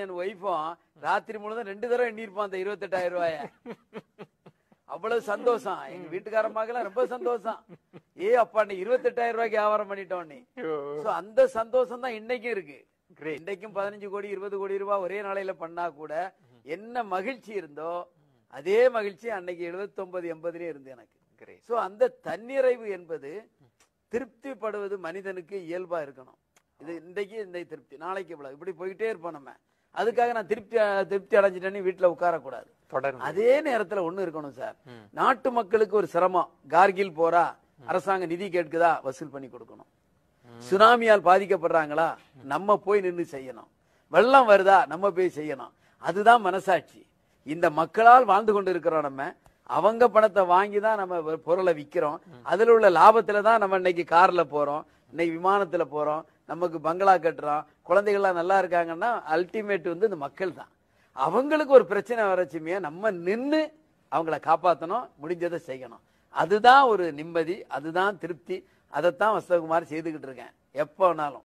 என் ஒய்ஃபும் ராத்திரி முழுதும் ரெண்டு தடவை எண்ணிருப்பான் அந்த இருபத்தெட்டாயிரம் ரூபாய அவ்வளவு சந்தோஷம் எங்க வீட்டுக்காரமாக்கெல்லாம் ரொம்ப சந்தோஷம் ஏ அப்பா நீ இருபத்தெட்டாயிரம் ரூபாய்க்கு வியாபாரம் பண்ணிட்டோம் நீ அந்த சந்தோஷம் தான் இன்னைக்கும் இருக்கு இன்னைக்கும் பதினஞ்சு கோடி இருபது கோடி ரூபாய் ஒரே நாளையில பண்ணா கூட என்ன மகிழ்ச்சி இருந்தோ அதே மகிழ்ச்சி அன்னைக்கு எழுபத்தி ஒன்பது எண்பதுலயே இருந்து எனக்கு சோ அந்த தன்னிறைவு என்பது திருப்திப்படுவது மனிதனுக்கு இயல்பா இருக்கணும் இது இன்றைக்கு இந்த திருப்தி நாளைக்கு இவ்வளவு இப்படி போயிட்டே இருப்போம் நம்ம அதுக்காக நான் திருப்தி திருப்தி அடைஞ்சிட்டேன்னு வீட்டில் உட்காரக்கூடாது தொடர் அதே நேரத்தில் ஒன்று இருக்கணும் சார் நாட்டு மக்களுக்கு ஒரு சிரமம் கார்கில் போறா அரசாங்க நிதி கேட்குதா வசூல் பண்ணி கொடுக்கணும் சுனாமியால் பாதிக்கப்படுறாங்களா நம்ம போய் நின்று செய்யணும் வெள்ளம் வருதா நம்ம போய் செய்யணும் அதுதான் மனசாட்சி இந்த மக்களால் வாழ்ந்து கொண்டு இருக்கிறோம் நம்ம அவங்க பணத்தை வாங்கி தான் நம்ம பொருளை விற்கிறோம் அதில் உள்ள லாபத்தில் தான் நம்ம இன்னைக்கு காரில் போகிறோம் இன்னைக்கு விமானத்தில் போகிறோம் நமக்கு பங்களா கட்டுறோம் குழந்தைகள்லாம் நல்லா இருக்காங்கன்னா அல்டிமேட் வந்து இந்த மக்கள் தான் அவங்களுக்கு ஒரு பிரச்சனை வரச்சுமே நம்ம நின்று அவங்கள காப்பாற்றணும் முடிஞ்சதை செய்யணும் அதுதான் ஒரு நிம்மதி அதுதான் திருப்தி அதைத்தான் வசவகுமார் செய்துக்கிட்டு இருக்கேன் எப்போ வேணாலும்